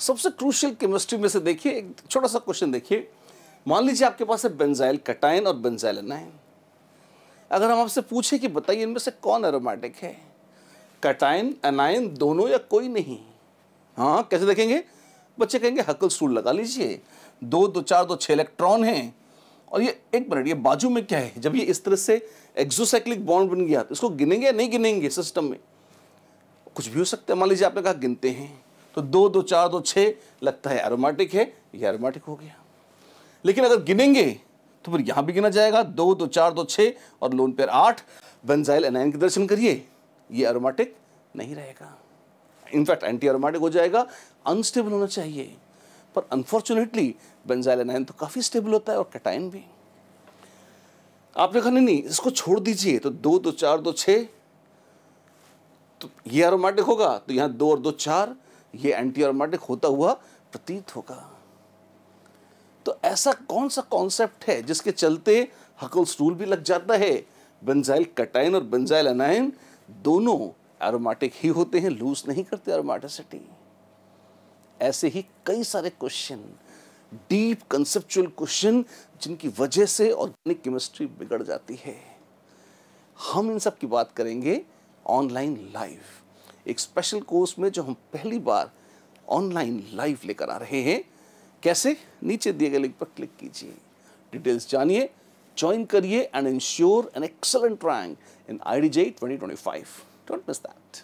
सबसे crucial chemistry में से देखिए एक छोटा सा क्वेश्चन देखिए मान लीजिए आपके पास है बेंजाइल कटाइन और बेंजाइल एनाइन अगर हम आपसे पूछे कि बताइए इनमें से कौन एरोमेटिक है कटाइन एनाइन दोनों या कोई नहीं हाँ कैसे देखेंगे बच्चे कहेंगे हकल सूल लगा लीजिए दो दो चार दो छः इलेक्ट्रॉन हैं और ये एक मिनट ये बाजू में क्या है जब ये इस तरह से एक्जोसाइक्लिक बॉन्ड बन गया तो इसको गिनेंगे या नहीं गिनेंगे सिस्टम में कुछ भी हो सकता है मान लीजिए आपने कहा गिनते हैं तो दो दो चार दो छः लगता है एरोमेटिक है ये एरोमेटिक हो गया लेकिन अगर गिनेंगे तो फिर यहाँ भी गिना जाएगा दो दो चार दो छः और लोन पेयर आठ बेंजाइल एनाइन के दर्शन करिए ये एरोमेटिक नहीं रहेगा इनफैक्ट एंटी एरोमेटिक हो जाएगा अनस्टेबल होना चाहिए पर अनफॉर्चुनेटली बेंजाइल एनाइन तो काफ़ी स्टेबल होता है और कटाइन भी आपने कहा नहीं नहीं इसको छोड़ दीजिए तो दो दो चार दो छः तो ये एरोमेटिक होगा तो यहाँ दो और दो चार ये एंटी ऑर्मेटिक होता हुआ प्रतीत होगा तो ऐसा कौन सा कॉन्सेप्ट है जिसके चलते हकल स्टूल भी लग जाता है बेंजाइल कटाइन और बेंजाइल अनाइन दोनों एरोमेटिक ही होते हैं लूज नहीं करते एरोमेटिसिटी ऐसे ही कई सारे क्वेश्चन डीप कंसेप्चुअल क्वेश्चन जिनकी वजह से ऑर्गेनिक केमिस्ट्री बिगड़ जाती है हम इन सब की बात करेंगे ऑनलाइन लाइव एक स्पेशल कोर्स में जो हम पहली बार ऑनलाइन लाइव लेकर आ रहे हैं कैसे नीचे दिए गए लिंक पर क्लिक कीजिए डिटेल्स जानिए ज्वाइन करिए and ensure an excellent rank in I D J twenty twenty five don't miss that